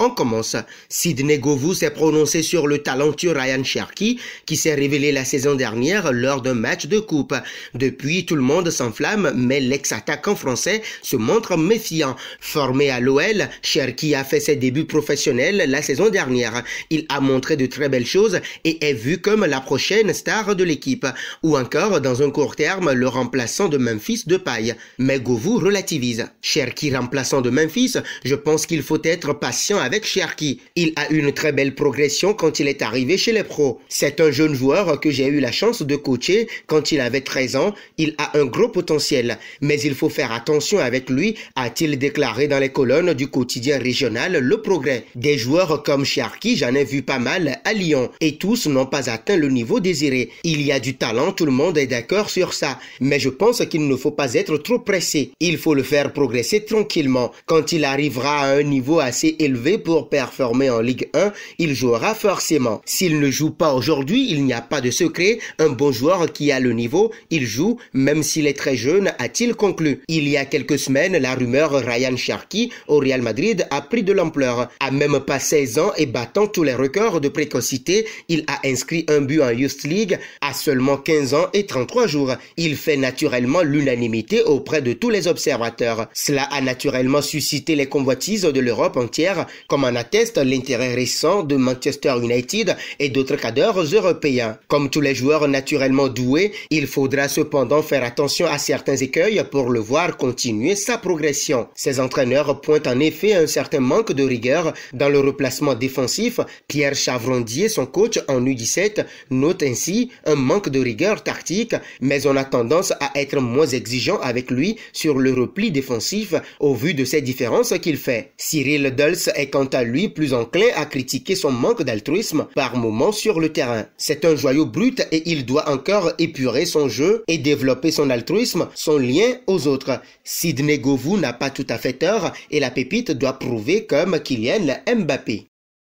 On commence. Sidney Govou s'est prononcé sur le talentueux Ryan Cherky qui s'est révélé la saison dernière lors d'un match de coupe. Depuis, tout le monde s'enflamme, mais l'ex-attaquant français se montre méfiant. Formé à l'OL, Cherky a fait ses débuts professionnels la saison dernière. Il a montré de très belles choses et est vu comme la prochaine star de l'équipe. Ou encore, dans un court terme, le remplaçant de Memphis de paille. Mais Govou relativise. Cherky remplaçant de Memphis, je pense qu'il faut être patient avec Cherki. Il a une très belle progression quand il est arrivé chez les pros. C'est un jeune joueur que j'ai eu la chance de coacher quand il avait 13 ans. Il a un gros potentiel, mais il faut faire attention avec lui, a-t-il déclaré dans les colonnes du quotidien régional Le Progrès. Des joueurs comme Cherki, j'en ai vu pas mal à Lyon, et tous n'ont pas atteint le niveau désiré. Il y a du talent, tout le monde est d'accord sur ça, mais je pense qu'il ne faut pas être trop pressé. Il faut le faire progresser tranquillement. Quand il arrivera à un niveau assez élevé, pour performer en Ligue 1, il jouera forcément. S'il ne joue pas aujourd'hui, il n'y a pas de secret. Un bon joueur qui a le niveau, il joue, même s'il est très jeune, a-t-il conclu. Il y a quelques semaines, la rumeur Ryan Sharkey au Real Madrid a pris de l'ampleur. À même pas 16 ans et battant tous les records de précocité, il a inscrit un but en Youth League à seulement 15 ans et 33 jours. Il fait naturellement l'unanimité auprès de tous les observateurs. Cela a naturellement suscité les convoitises de l'Europe entière comme en atteste l'intérêt récent de Manchester United et d'autres cadres européens. Comme tous les joueurs naturellement doués, il faudra cependant faire attention à certains écueils pour le voir continuer sa progression. Ses entraîneurs pointent en effet un certain manque de rigueur dans le replacement défensif. Pierre Chavrondier, son coach en U17, note ainsi un manque de rigueur tactique, mais on a tendance à être moins exigeant avec lui sur le repli défensif au vu de ces différences qu'il fait. Cyril Dulce est quant à lui plus enclin à critiquer son manque d'altruisme par moments sur le terrain. C'est un joyau brut et il doit encore épurer son jeu et développer son altruisme, son lien aux autres. Sidney Govou n'a pas tout à fait tort et la pépite doit prouver comme Kylian Mbappé.